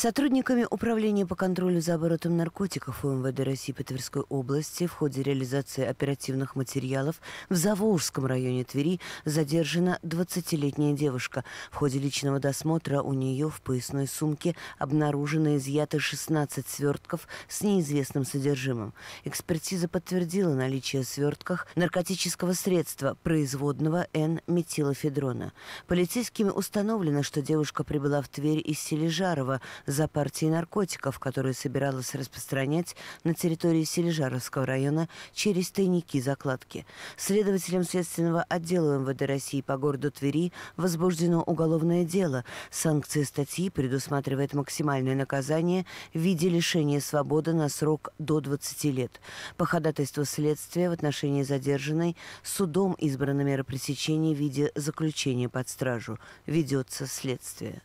Сотрудниками Управления по контролю за оборотом наркотиков УМВД России по Тверской области в ходе реализации оперативных материалов в Заволжском районе Твери задержана 20-летняя девушка. В ходе личного досмотра у нее в поясной сумке обнаружены изъяты 16 свертков с неизвестным содержимым. Экспертиза подтвердила наличие в свертках наркотического средства, производного н метилофедрона Полицейскими установлено, что девушка прибыла в Тверь из Сележарова – за партии наркотиков, которые собиралась распространять на территории Сележаровского района через тайники-закладки. Следователем Следственного отдела МВД России по городу Твери возбуждено уголовное дело. Санкции статьи предусматривает максимальное наказание в виде лишения свободы на срок до 20 лет. По ходатайству следствия в отношении задержанной судом избрана мера пресечения в виде заключения под стражу. Ведется следствие.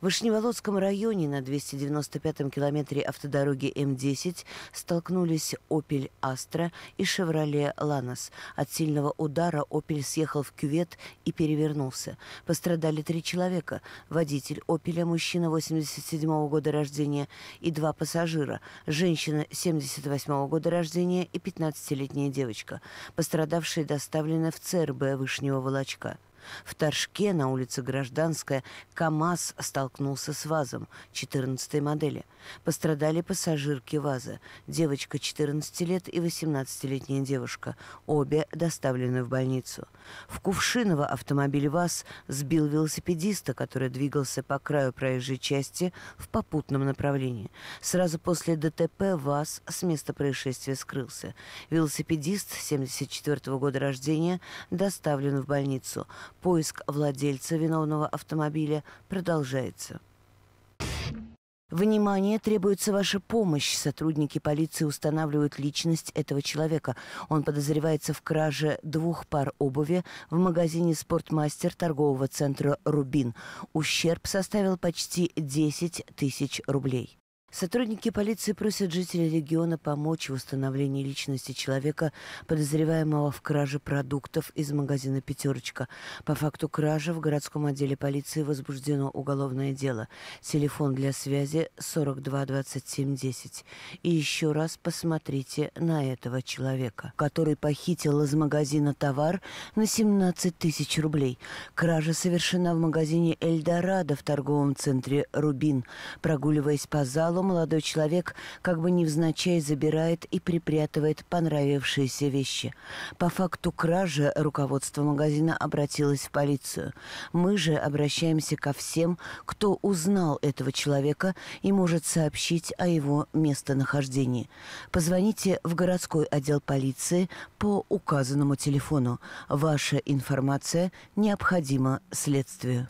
В Вышневолодском районе на 295-м километре автодороги М-10 столкнулись «Опель Астра» и «Шевроле Ланос». От сильного удара «Опель» съехал в кювет и перевернулся. Пострадали три человека – водитель «Опеля», мужчина 87-го года рождения, и два пассажира – женщина 78-го года рождения и 15-летняя девочка. Пострадавшие доставлены в ЦРБ Вышнего Волочка. В Торжке на улице Гражданская КАМАЗ столкнулся с ВАЗом 14 модели. Пострадали пассажирки ВАЗа, девочка 14 лет и 18-летняя девушка. Обе доставлены в больницу. В Кувшиново автомобиль ВАЗ сбил велосипедиста, который двигался по краю проезжей части в попутном направлении. Сразу после ДТП ВАЗ с места происшествия скрылся. Велосипедист 74 -го года рождения доставлен в больницу. Поиск владельца виновного автомобиля продолжается. Внимание, требуется ваша помощь. Сотрудники полиции устанавливают личность этого человека. Он подозревается в краже двух пар обуви в магазине «Спортмастер» торгового центра «Рубин». Ущерб составил почти 10 тысяч рублей. Сотрудники полиции просят жителей региона помочь в установлении личности человека, подозреваемого в краже продуктов из магазина «Пятерочка». По факту кражи в городском отделе полиции возбуждено уголовное дело. Телефон для связи 422710. И еще раз посмотрите на этого человека, который похитил из магазина товар на 17 тысяч рублей. Кража совершена в магазине «Эльдорадо» в торговом центре «Рубин». Прогуливаясь по залу, молодой человек как бы невзначай забирает и припрятывает понравившиеся вещи. По факту кражи руководство магазина обратилось в полицию. Мы же обращаемся ко всем, кто узнал этого человека и может сообщить о его местонахождении. Позвоните в городской отдел полиции по указанному телефону. Ваша информация необходима следствию.